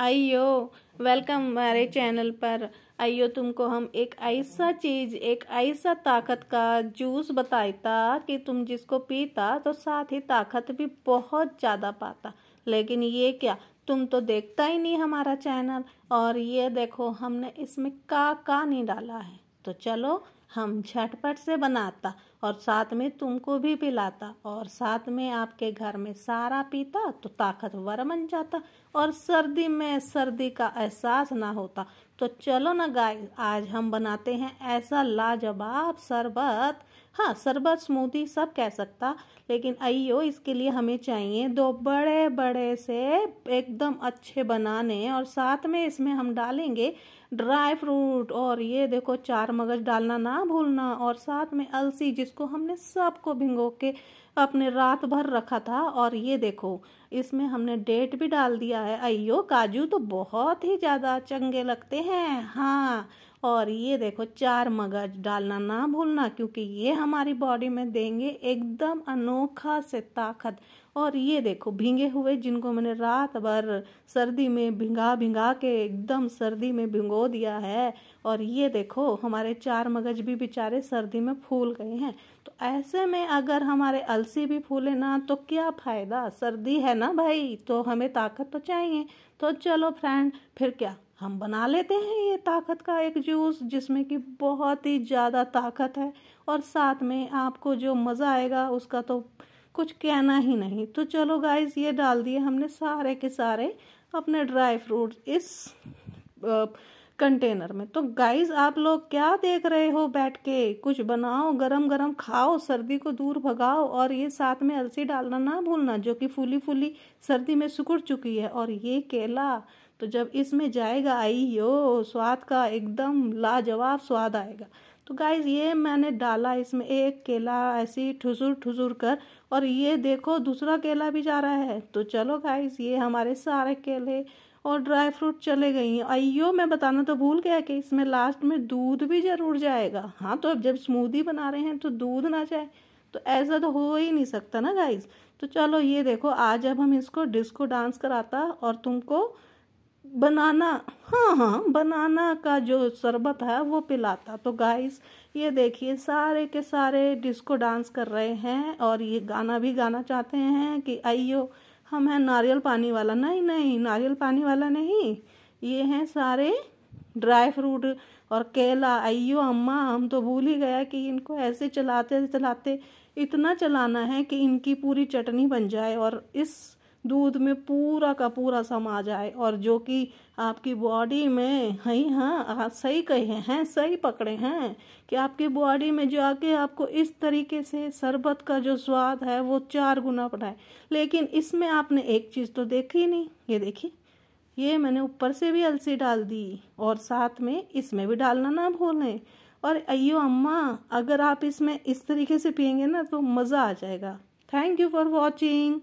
आइयो वेलकम हमारे चैनल पर आइयो तुमको हम एक ऐसा चीज एक ऐसा ताकत का जूस बताता कि तुम जिसको पीता तो साथ ही ताकत भी बहुत ज़्यादा पाता लेकिन ये क्या तुम तो देखता ही नहीं हमारा चैनल और ये देखो हमने इसमें का का नहीं डाला है तो चलो हम झटपट से बनाता और साथ में तुमको भी पिलाता और साथ में आपके घर में सारा पीता तो ताकतवर बन जाता और सर्दी में सर्दी का एहसास ना होता तो चलो ना गाय आज हम बनाते हैं ऐसा लाजवाब शरबत हाँ शरबत स्मूदी सब कह सकता लेकिन अयो इसके लिए हमें चाहिए दो बड़े बड़े से एकदम अच्छे बनाने और साथ में इसमें हम डालेंगे ड्राई फ्रूट और ये देखो चार मगज डालना ना भूलना और साथ में अलसी जिसको हमने सबको भिंगो के अपने रात भर रखा था और ये देखो इसमें हमने डेट भी डाल दिया है अयो काजू तो बहुत ही ज़्यादा चंगे लगते हैं हाँ और ये देखो चार मगज डालना ना भूलना क्योंकि ये हमारी बॉडी में देंगे एकदम अनोखा से ताकत और ये देखो भींगे हुए जिनको मैंने रात भर सर्दी में भिंगा भिंगा के एकदम सर्दी में भिंगो दिया है और ये देखो हमारे चार मगज भी बेचारे सर्दी में फूल गए हैं तो ऐसे में अगर हमारे अलसी भी फूले ना तो क्या फ़ायदा सर्दी है ना भाई तो हमें ताकत तो चाहिए तो चलो फ्रेंड फिर क्या हम बना लेते हैं ये ताकत का एक जूस जिसमें कि बहुत ही ज़्यादा ताकत है और साथ में आपको जो मज़ा आएगा उसका तो कुछ कहना ही नहीं तो चलो गाइज ये डाल दिए हमने सारे के सारे अपने ड्राई फ्रूट इस कंटेनर में तो गाइस आप लोग क्या देख रहे हो बैठ के कुछ बनाओ गरम गरम खाओ सर्दी को दूर भगाओ और ये साथ में अलसी डालना ना भूलना जो कि फूली फूली सर्दी में सिकुड़ चुकी है और ये केला तो जब इसमें जाएगा आई यो स्वाद का एकदम लाजवाब स्वाद आएगा तो गाइज ये मैंने डाला इसमें एक केला ऐसी ठुसुर ठुसुर कर और ये देखो दूसरा केला भी जा रहा है तो चलो गाइज ये हमारे सारे केले और ड्राई फ्रूट चले गई हैं आइयो मैं बताना तो भूल गया कि इसमें लास्ट में दूध भी ज़रूर जाएगा हाँ तो अब जब स्मूदी बना रहे हैं तो दूध ना जाए तो ऐसा तो हो ही नहीं सकता ना गाइज तो चलो ये देखो आज अब हम इसको डिस्को डांस कराता और तुमको बनाना हाँ हाँ बनाना का जो शरबत है वो पिलाता तो गाइस ये देखिए सारे के सारे डिस्को डांस कर रहे हैं और ये गाना भी गाना चाहते हैं कि आइयो हम हैं नारियल पानी वाला नहीं नहीं नारियल पानी वाला नहीं ये हैं सारे ड्राई फ्रूट और केला आइयो अम्मा हम तो भूल ही गया कि इनको ऐसे चलाते चलाते इतना चलाना है कि इनकी पूरी चटनी बन जाए और इस दूध में पूरा का पूरा समा जाए और जो कि आपकी बॉडी में है हाँ, हाँ आप सही कहे हैं सही पकड़े हैं कि आपकी बॉडी में जो आके आपको इस तरीके से शरबत का जो स्वाद है वो चार गुना बढ़ाए लेकिन इसमें आपने एक चीज़ तो देखी नहीं ये देखिए ये मैंने ऊपर से भी अलसी डाल दी और साथ में इसमें भी डालना ना भूलें और अयो अम्मा अगर आप इसमें इस तरीके से पियेंगे ना तो मज़ा आ जाएगा थैंक यू फॉर वॉचिंग